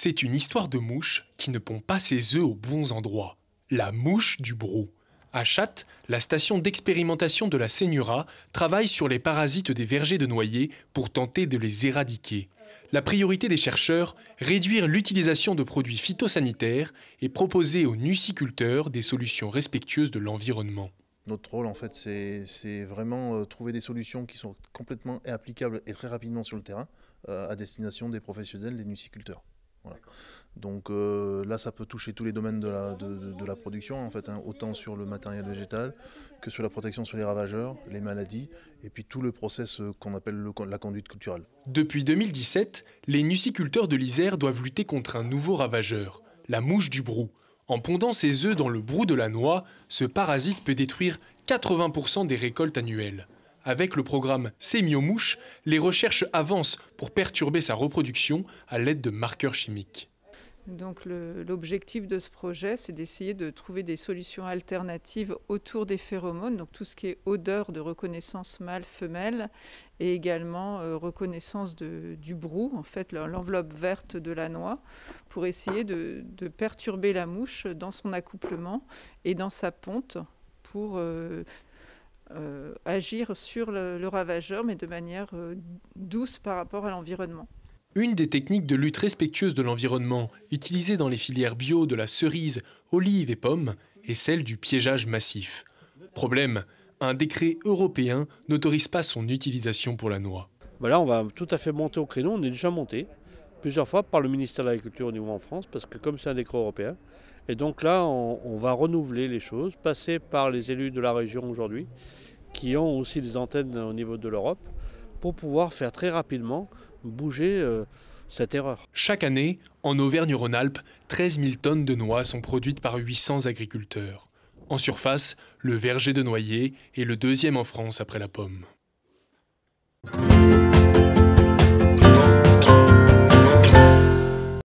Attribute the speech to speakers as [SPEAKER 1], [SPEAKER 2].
[SPEAKER 1] C'est une histoire de mouche qui ne pond pas ses œufs aux bons endroits. La mouche du brou. À châte la station d'expérimentation de la Seignura travaille sur les parasites des vergers de noyer pour tenter de les éradiquer. La priorité des chercheurs, réduire l'utilisation de produits phytosanitaires et proposer aux nuciculteurs des solutions respectueuses de l'environnement.
[SPEAKER 2] Notre rôle, en fait, c'est vraiment euh, trouver des solutions qui sont complètement applicables et très rapidement sur le terrain euh, à destination des professionnels, des nuciculteurs. Donc euh, là, ça peut toucher tous les domaines de la, production, en fait, hein, autant sur le matériel végétal que sur la protection sur les ravageurs, les maladies, et puis tout le process euh, qu'on appelle la conduite culturelle.
[SPEAKER 1] Depuis 2017, les nuciculteurs de l'Isère doivent lutter contre un nouveau ravageur, la mouche du brou. En pondant ses œufs dans le brou de la noix, ce parasite peut détruire 80% des récoltes annuelles. Avec le programme Sémio-mouche, les recherches avancent pour perturber sa reproduction à l'aide de marqueurs chimiques.
[SPEAKER 3] Donc l'objectif de ce projet, c'est d'essayer de trouver des solutions alternatives autour des phéromones, donc tout ce qui est odeur de reconnaissance mâle-femelle et également euh, reconnaissance du brou, en fait l'enveloppe verte de la noix, pour essayer de, perturber la mouche dans son accouplement et dans sa ponte pour euh, euh, agir sur le, ravageur, mais de manière euh, douce par rapport à l'environnement.
[SPEAKER 1] Une des techniques de lutte respectueuse de l'environnement utilisée dans les filières bio de la cerise, olive et pomme est celle du piégeage massif. Problème, un décret européen n'autorise pas son utilisation pour la noix. Voilà, on va tout à fait monter au créneau, on est déjà monté plusieurs fois par le ministère de l'Agriculture au niveau en France, parce que comme c'est un décret européen, et donc là on, on va renouveler les choses, passer par les élus de la région aujourd'hui, qui ont aussi des antennes au niveau de l'Europe, pour pouvoir faire très rapidement bouger euh, cette erreur. Chaque année, en Auvergne-Rhône-Alpes, 13 000 tonnes de noix sont produites par 800 agriculteurs. En surface, le verger de noyer est le deuxième en France après la pomme.